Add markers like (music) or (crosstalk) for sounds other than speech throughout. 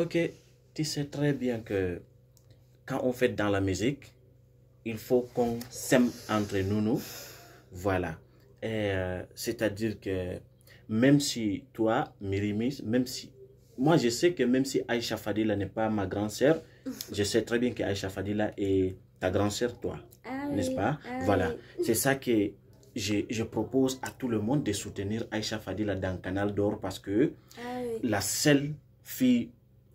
Ok, tu sais très bien que quand on fait dans la musique, il faut qu'on s'aime entre nous, nous. Voilà. Euh, C'est-à-dire que même si toi, Mirimis, même si... Moi, je sais que même si Aïcha Fadila n'est pas ma grand-sœur, (laughs) je sais très bien que Fadila est ta grand-sœur, toi. Ah N'est-ce pas ah Voilà. C'est ça que je, propose à tout le monde de soutenir Aïcha Fadila dans Canal d'Or parce que ah la seule fille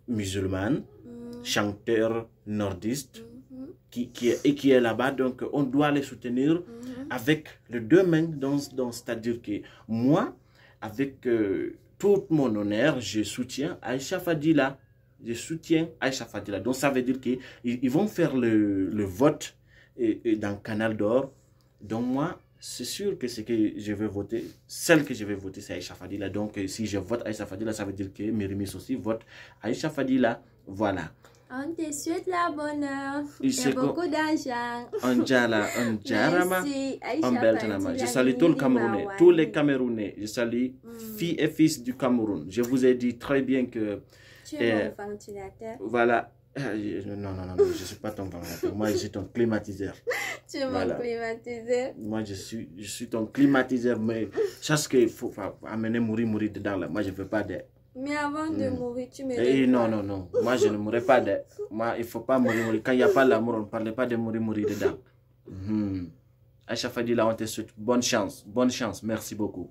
musulmane, mm-hmm. chanteur nordiste, mm-hmm. qui, est, et qui est là-bas. Donc, on doit les soutenir mm-hmm. avec le deux mains. Donc, donc c'est-à-dire que moi, avec euh, tout mon honneur, je soutiens Aïcha Fadila. Je soutiens Aïcha Fadila. Donc, ça veut dire qu'ils ils vont faire le, vote et, et Canal d'Or. Donc, moi, c'est sûr que ce que je vais voter, celle que je vais voter, c'est Aïcha Fadila. Donc, euh, si je vote Aïcha Fadila, ça veut dire que Mérimis aussi vote Aïcha Fadila. Voilà. On te souhaite la bonne heure et, et beaucoup d'argent. On jala, on jarama, Je salue tous les Camerounais, tous les Camerounais. Je salue mm. filles et fils du Cameroun. Je vous ai dit très bien que... Tu es euh, mon ventilateur. Voilà. Ah, non, non, non, non je ne suis pas ton ventilateur. Moi, je suis ton climatiseur. (laughs) Tu es climatisé Moi, je suis, je suis ton climatiseur, mais sache qu'il faut amener mourir, mourir dedans. Là. Moi, je ne veux pas de... Mais avant de hmm. mourir, tu me eh, dis Non, non, non. Moi, je ne mourrai pas de... Moi, il ne faut pas mourir, mourir. Quand il n'y a pas l'amour, on ne parlait pas de mourir, mourir dedans. Achafadi, hmm. Aïcha Fadila, on te souhaite bonne chance. Bonne chance. Merci beaucoup.